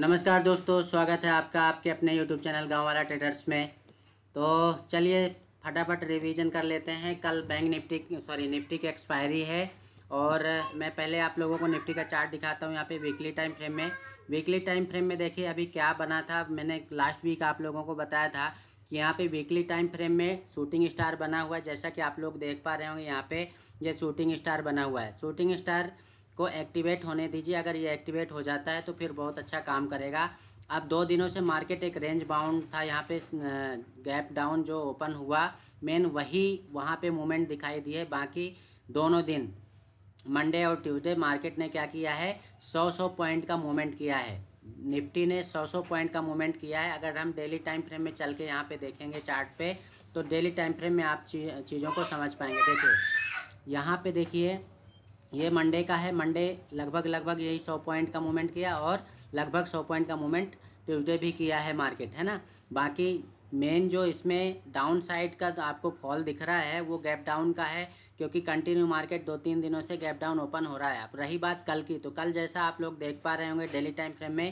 नमस्कार दोस्तों स्वागत है आपका आपके अपने यूट्यूब चैनल गाँव वाला ट्रेडर्स में तो चलिए फटाफट रिवीजन कर लेते हैं कल बैंक निफ्टी सॉरी निफ्टी की एक्सपायरी है और मैं पहले आप लोगों को निफ्टी का चार्ट दिखाता हूँ यहाँ पे वीकली टाइम फ्रेम में वीकली टाइम फ्रेम में देखिए अभी क्या बना था मैंने लास्ट वीक आप लोगों को बताया था कि यहाँ पे वीकली टाइम फ्रेम में शूटिंग स्टार बना हुआ है जैसा कि आप लोग देख पा रहे होंगे यहाँ पे ये यह शूटिंग स्टार बना हुआ है शूटिंग स्टार को एक्टिवेट होने दीजिए अगर ये एक्टिवेट हो जाता है तो फिर बहुत अच्छा काम करेगा अब दो दिनों से मार्केट एक रेंज बाउंड था यहाँ पे गैप डाउन जो ओपन हुआ मेन वही वहाँ पे मूवमेंट दिखाई दिए बाकी दोनों दिन मंडे और ट्यूसडे मार्केट ने क्या किया है सौ सौ पॉइंट का मूवमेंट किया है निफ्टी ने सौ सौ पॉइंट का मूवमेंट किया है अगर हम डेली टाइम फ्रेम में चल के यहाँ पे देखेंगे चार्ट तो डेली टाइम फ्रेम में आप चीज़ों को समझ पाएंगे देखिए यहाँ पे देखिए ये मंडे का है मंडे लगभग लगभग यही सौ पॉइंट का मूवमेंट किया और लगभग सौ पॉइंट का मूवमेंट ट्यूजडे भी किया है मार्केट है ना बाकी मेन जो इसमें डाउन साइड का तो आपको फॉल दिख रहा है वो गैप डाउन का है क्योंकि कंटिन्यू मार्केट दो तीन दिनों से गैप डाउन ओपन हो रहा है अब रही बात कल की तो कल जैसा आप लोग देख पा रहे होंगे डेली टाइम फ्रेम में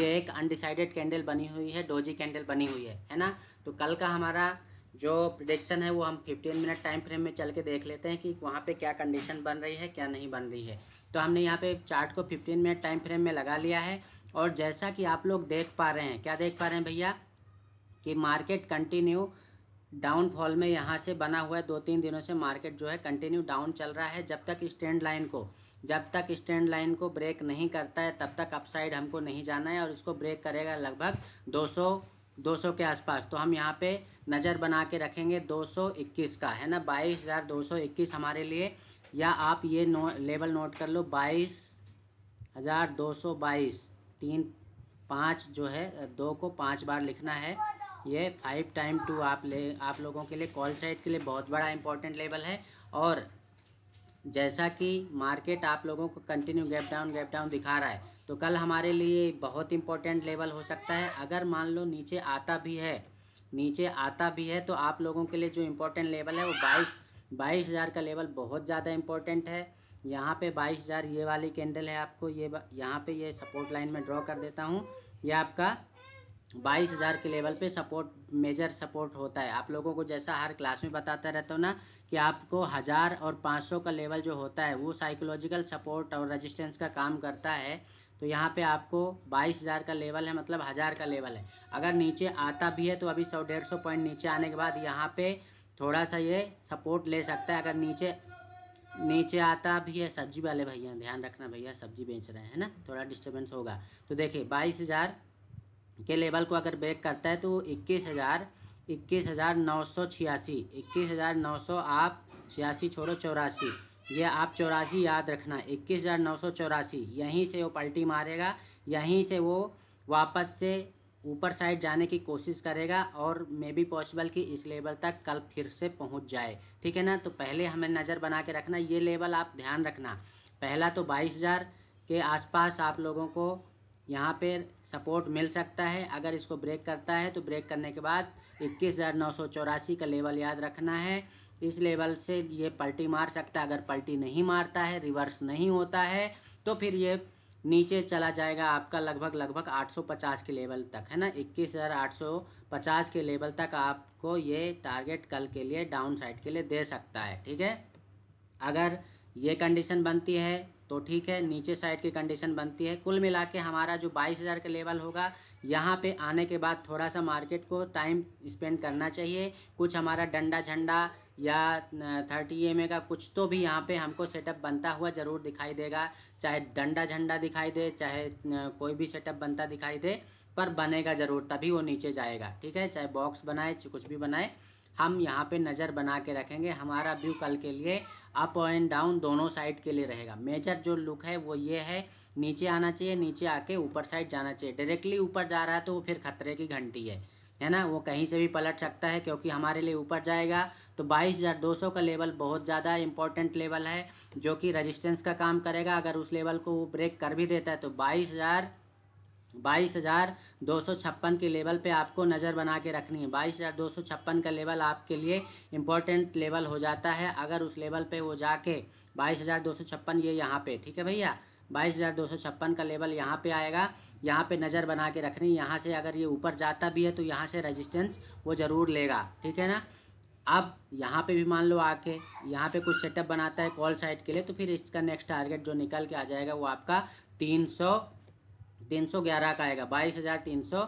ये एक अनडिसाइडेड कैंडल बनी हुई है डोजी कैंडल बनी हुई है है ना तो कल का हमारा जो प्रिडिक्शन है वो हम 15 मिनट टाइम फ्रेम में चल के देख लेते हैं कि वहाँ पे क्या कंडीशन बन रही है क्या नहीं बन रही है तो हमने यहाँ पे चार्ट को 15 मिनट टाइम फ्रेम में लगा लिया है और जैसा कि आप लोग देख पा रहे हैं क्या देख पा रहे हैं भैया कि मार्केट कंटिन्यू डाउनफॉल में यहाँ से बना हुआ है दो तीन दिनों से मार्केट जो है कंटिन्यू डाउन चल रहा है जब तक स्टैंड लाइन को जब तक स्टैंड लाइन को ब्रेक नहीं करता है तब तक अपसाइड हमको नहीं जाना है और इसको ब्रेक करेगा लगभग 200 200 के आसपास तो हम यहाँ पे नज़र बना के रखेंगे 221 का है ना बाईस हज़ार दो सौ इक्कीस हमारे लिए या आप ये नो लेवल नोट कर लो बाईस हज़ार दो सौ बाईस तीन पाँच जो है दो को पाँच बार लिखना है ये फाइव टाइम टू आप ले आप लोगों के लिए कॉल साइट के लिए बहुत बड़ा इंपॉर्टेंट लेवल है और जैसा कि मार्केट आप लोगों को continue gap down gap down दिखा रहा है तो कल हमारे लिए बहुत इंपॉर्टेंट लेवल हो सकता है अगर मान लो नीचे आता भी है नीचे आता भी है तो आप लोगों के लिए जो इम्पोर्टेंट लेवल है वो बाईस बाईस हज़ार का लेवल बहुत ज़्यादा इम्पोर्टेंट है यहाँ पे बाईस हज़ार ये वाली कैंडल है आपको ये यहाँ पे ये सपोर्ट लाइन में ड्रॉ कर देता हूँ ये आपका बाईस हज़ार के लेवल पे सपोर्ट मेजर सपोर्ट होता है आप लोगों को जैसा हर क्लास में बताता रहता हूँ ना कि आपको हज़ार और पाँच सौ का लेवल जो होता है वो साइकोलॉजिकल सपोर्ट और रेजिस्टेंस का काम करता है तो यहाँ पे आपको बाईस हज़ार का लेवल है मतलब हज़ार का लेवल है अगर नीचे आता भी है तो अभी सौ डेढ़ सौ पॉइंट नीचे आने के बाद यहाँ पर थोड़ा सा ये सपोर्ट ले सकता है अगर नीचे नीचे आता भी है सब्जी वाले भैया ध्यान रखना भैया सब्जी बेच रहे हैं ना थोड़ा डिस्टर्बेंस होगा तो देखिए बाईस हज़ार के लेवल को अगर ब्रेक करता है तो इक्कीस हज़ार इक्कीस हज़ार नौ सौ छियासी इक्कीस हज़ार नौ सौ आप छियासी छोड़ो चौरासी ये आप चौरासी याद रखना इक्कीस हज़ार नौ सौ चौरासी यहीं से वो पलटी मारेगा यहीं से वो वापस से ऊपर साइड जाने की कोशिश करेगा और मे बी पॉसिबल कि इस लेवल तक कल फिर से पहुंच जाए ठीक है ना तो पहले हमें नज़र बना के रखना ये लेवल आप ध्यान रखना पहला तो बाईस हज़ार के आसपास आप लोगों को यहाँ पे सपोर्ट मिल सकता है अगर इसको ब्रेक करता है तो ब्रेक करने के बाद इक्कीस का लेवल याद रखना है इस लेवल से ये पलटी मार सकता है अगर पलटी नहीं मारता है रिवर्स नहीं होता है तो फिर ये नीचे चला जाएगा आपका लगभग लगभग 850 के लेवल तक है ना 21,850 के लेवल तक आपको ये टारगेट कल के लिए डाउन साइड के लिए दे सकता है ठीक है अगर ये कंडीशन बनती है तो ठीक है नीचे साइड की कंडीशन बनती है कुल मिला के हमारा जो बाईस हज़ार का लेवल होगा यहाँ पे आने के बाद थोड़ा सा मार्केट को टाइम स्पेंड करना चाहिए कुछ हमारा डंडा झंडा या थर्टी एम का कुछ तो भी यहाँ पे हमको सेटअप बनता हुआ ज़रूर दिखाई देगा चाहे डंडा झंडा दिखाई दे चाहे कोई भी सेटअप बनता दिखाई दे पर बनेगा ज़रूर तभी वो नीचे जाएगा ठीक है चाहे बॉक्स बनाए कुछ भी बनाए हम यहाँ पे नज़र बना के रखेंगे हमारा व्यू कल के लिए अप एंड डाउन दोनों साइड के लिए रहेगा मेजर जो लुक है वो ये है नीचे आना चाहिए नीचे आके ऊपर साइड जाना चाहिए डायरेक्टली ऊपर जा रहा है तो वो फिर खतरे की घंटी है है ना वो कहीं से भी पलट सकता है क्योंकि हमारे लिए ऊपर जाएगा तो 22,200 का लेवल बहुत ज़्यादा इंपॉर्टेंट लेवल है जो कि रेजिस्टेंस का काम करेगा अगर उस लेवल को वो ब्रेक कर भी देता है तो बाईस हज़ार बाईस हज़ार दो सौ छप्पन के लेवल पे आपको नज़र बना के रखनी है बाईस हज़ार दो सौ छप्पन का लेवल आपके लिए इम्पोर्टेंट लेवल हो जाता है अगर उस लेवल पे वो जाके बाईस हज़ार दो सौ छप्पन ये यहाँ पे ठीक है भैया बाईस हज़ार दो सौ छप्पन का लेवल यहाँ पे आएगा यहाँ पे नज़र बना के रखनी यहाँ से अगर ये ऊपर जाता भी है तो यहाँ से रजिस्टेंस वो ज़रूर लेगा ठीक है ना अब यहाँ पे भी मान लो आके यहाँ पे कुछ सेटअप बनाता है कॉल साइट के लिए तो फिर इसका नेक्स्ट टारगेट जो निकल के आ जाएगा वो आपका तीन सौ तीन सौ ग्यारह का आएगा बाईस हज़ार तीन सौ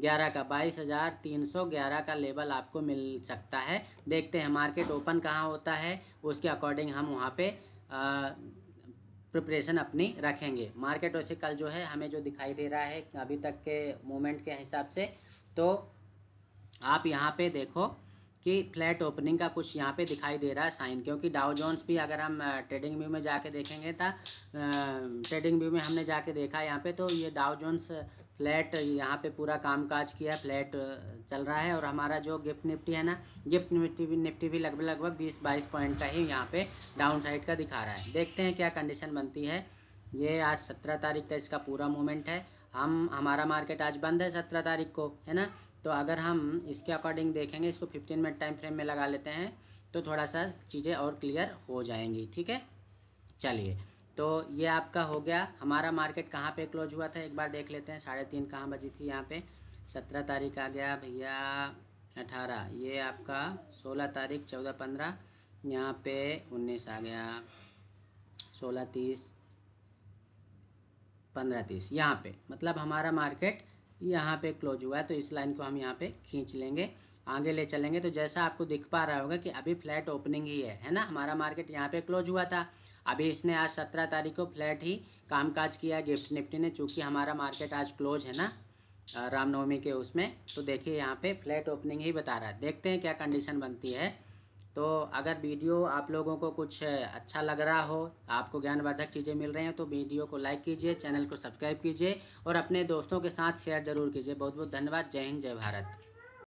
ग्यारह का बाईस हज़ार तीन सौ ग्यारह का लेवल आपको मिल सकता है देखते हैं मार्केट ओपन कहाँ होता है उसके अकॉर्डिंग हम वहाँ पे प्रिपरेशन अपनी रखेंगे मार्केट वैसे कल जो है हमें जो दिखाई दे रहा है अभी तक के मोमेंट के हिसाब से तो आप यहाँ पे देखो कि फ्लैट ओपनिंग का कुछ यहाँ पे दिखाई दे रहा है साइन क्योंकि डाउ जोन्स भी अगर हम ट्रेडिंग व्यू में जाके देखेंगे तो ट्रेडिंग व्यू में हमने जाके देखा यहाँ पे तो ये डाउ जोन्स फ्लैट यहाँ पे पूरा कामकाज किया फ्लैट चल रहा है और हमारा जो गिफ्ट निफ्टी है ना गिफ्ट निफ्टी भी निफ्टी भी लगभग लगभग बीस बाईस पॉइंट का ही यहाँ पे डाउन साइड का दिखा रहा है देखते हैं क्या कंडीशन बनती है ये आज सत्रह तारीख का इसका पूरा मूवमेंट है हम हमारा मार्केट आज बंद है सत्रह तारीख को है ना तो अगर हम इसके अकॉर्डिंग देखेंगे इसको फिफ्टीन मिनट टाइम फ्रेम में लगा लेते हैं तो थोड़ा सा चीज़ें और क्लियर हो जाएंगी ठीक है चलिए तो ये आपका हो गया हमारा मार्केट कहाँ पे क्लोज हुआ था एक बार देख लेते हैं साढ़े तीन कहाँ बजी थी यहाँ पे सत्रह तारीख आ गया भैया अठारह ये आपका सोलह तारीख चौदह पंद्रह यहाँ पे उन्नीस आ गया सोलह तीस पंद्रह तीस यहाँ पे मतलब हमारा मार्केट यहाँ पे क्लोज हुआ है तो इस लाइन को हम यहाँ पे खींच लेंगे आगे ले चलेंगे तो जैसा आपको दिख पा रहा होगा कि अभी फ्लैट ओपनिंग ही है है ना हमारा मार्केट यहाँ पे क्लोज हुआ था अभी इसने आज सत्रह तारीख को फ्लैट ही कामकाज किया गिफ्ट निफ्टी ने चूँकि हमारा मार्केट आज क्लोज है ना रामनवमी के उसमें तो देखिए यहाँ पे फ्लैट ओपनिंग ही बता रहा है देखते हैं क्या कंडीशन बनती है तो अगर वीडियो आप लोगों को कुछ अच्छा लग रहा हो आपको ज्ञानवर्धक चीज़ें मिल रही हैं तो वीडियो को लाइक कीजिए चैनल को सब्सक्राइब कीजिए और अपने दोस्तों के साथ शेयर जरूर कीजिए बहुत बहुत धन्यवाद जय हिंद जय भारत